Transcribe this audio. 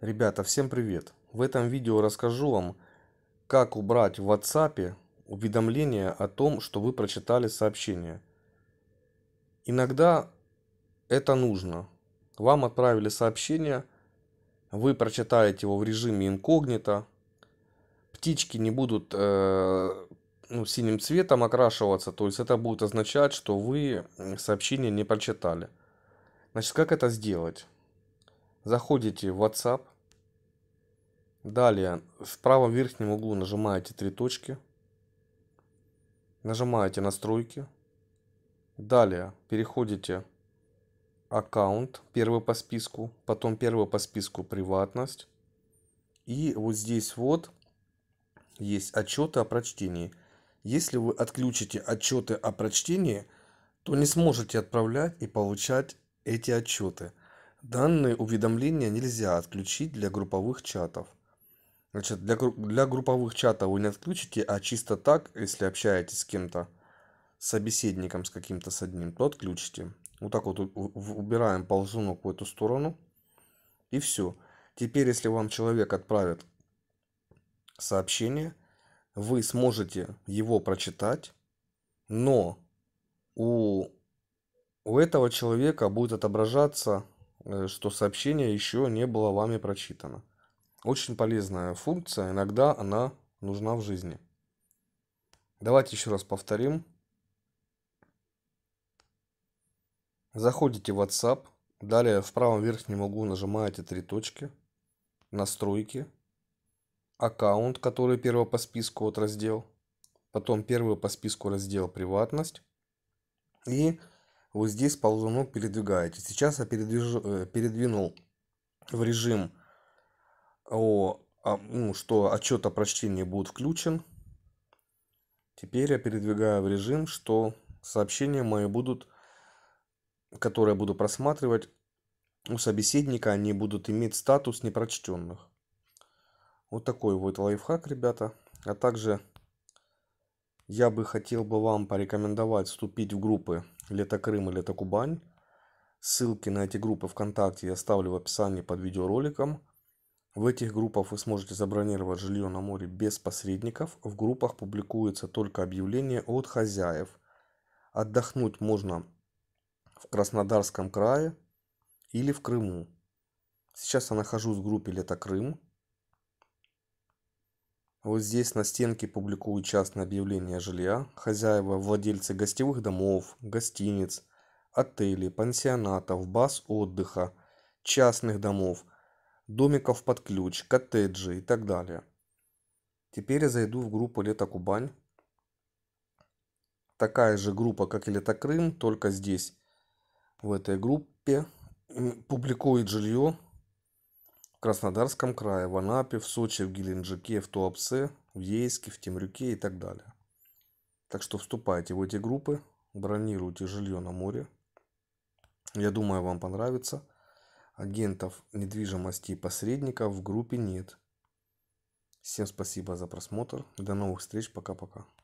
Ребята, всем привет! В этом видео расскажу вам, как убрать в WhatsApp уведомления о том, что вы прочитали сообщение. Иногда это нужно. Вам отправили сообщение, вы прочитаете его в режиме инкогнито, птички не будут э, ну, синим цветом окрашиваться, то есть это будет означать, что вы сообщение не прочитали. Значит, как это сделать? Заходите в WhatsApp, Далее, в правом верхнем углу нажимаете три точки. Нажимаете настройки. Далее переходите аккаунт, первый по списку, потом первый по списку приватность. И вот здесь вот есть отчеты о прочтении. Если вы отключите отчеты о прочтении, то не сможете отправлять и получать эти отчеты. Данные уведомления нельзя отключить для групповых чатов. Значит, для, для групповых чатов вы не отключите, а чисто так, если общаетесь с кем-то, с собеседником, с каким-то, с одним, то отключите. Вот так вот убираем ползунок в эту сторону. И все. Теперь, если вам человек отправит сообщение, вы сможете его прочитать, но у, у этого человека будет отображаться, э, что сообщение еще не было вами прочитано. Очень полезная функция, иногда она нужна в жизни. Давайте еще раз повторим. Заходите в WhatsApp, далее в правом верхнем углу нажимаете три точки, настройки, аккаунт, который первый по списку от раздел, потом первый по списку раздел приватность и вот здесь ползунок передвигаете. Сейчас я передвижу, э, передвинул в режим о, о, а, ну, что отчет о прочтении будет включен. Теперь я передвигаю в режим, что сообщения мои будут, которые я буду просматривать у собеседника, они будут иметь статус непрочтенных. Вот такой вот лайфхак, ребята. А также я бы хотел бы вам порекомендовать вступить в группы «Лето Крым» и «Лето Кубань». Ссылки на эти группы ВКонтакте я оставлю в описании под видеороликом – в этих группах вы сможете забронировать жилье на море без посредников. В группах публикуется только объявление от хозяев. Отдохнуть можно в Краснодарском крае или в Крыму. Сейчас я нахожусь в группе «Лето Крым». Вот здесь на стенке публикуют частные объявления жилья. Хозяева, владельцы гостевых домов, гостиниц, отелей, пансионатов, баз отдыха, частных домов – домиков под ключ, коттеджи и так далее. Теперь я зайду в группу «Лето Кубань». Такая же группа, как и «Лето Крым», только здесь, в этой группе, публикует жилье в Краснодарском крае, в Анапе, в Сочи, в Геленджике, в Туапсе, в Ейске, в Темрюке и так далее. Так что вступайте в эти группы, бронируйте жилье на море. Я думаю, вам понравится – агентов недвижимости и посредников в группе нет. Всем спасибо за просмотр. До новых встреч. Пока-пока.